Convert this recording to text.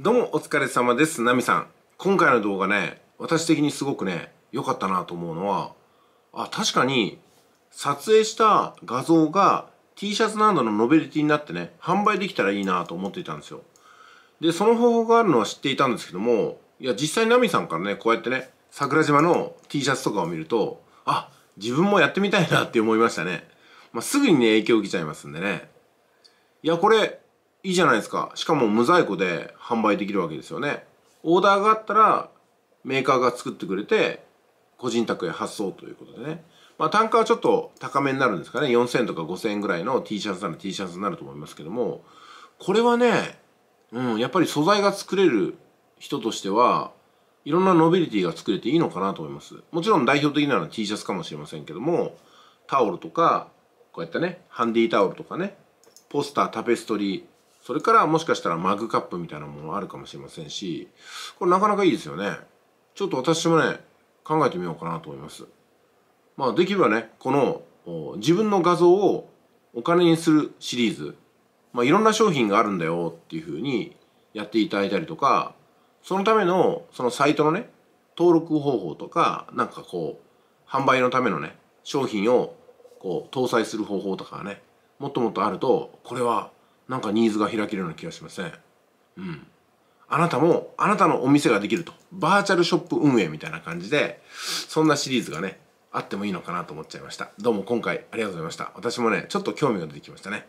どうもお疲れ様です。ナミさん。今回の動画ね、私的にすごくね、良かったなと思うのは、あ、確かに撮影した画像が T シャツなどのノベルティになってね、販売できたらいいなと思っていたんですよ。で、その方法があるのは知っていたんですけども、いや、実際ナミさんからね、こうやってね、桜島の T シャツとかを見ると、あ、自分もやってみたいなって思いましたね。まあ、すぐにね、影響を受けちゃいますんでね。いや、これ、いいじゃないですかしかも無在庫で販売できるわけですよねオーダーがあったらメーカーが作ってくれて個人宅へ発送ということでねまあ単価はちょっと高めになるんですかね4000とか5000円ぐらいの T シャツなら T シャツになると思いますけどもこれはねうんやっぱり素材が作れる人としてはいろんなノビリティが作れていいのかなと思いますもちろん代表的なのは T シャツかもしれませんけどもタオルとかこうやったねハンディタオルとかねポスタータペストリーそれからもしかしたらマグカップみたいなものあるかもしれませんし、これなかなかいいですよね。ちょっと私もね、考えてみようかなと思います。まあできればね、この自分の画像をお金にするシリーズ、まあいろんな商品があるんだよっていうふうにやっていただいたりとか、そのためのそのサイトのね、登録方法とか、なんかこう、販売のためのね、商品をこう搭載する方法とかね、もっともっとあると、これはなんかニーズが開けるような気がしません。うん。あなたも、あなたのお店ができると。バーチャルショップ運営みたいな感じで、そんなシリーズがね、あってもいいのかなと思っちゃいました。どうも今回ありがとうございました。私もね、ちょっと興味が出てきましたね。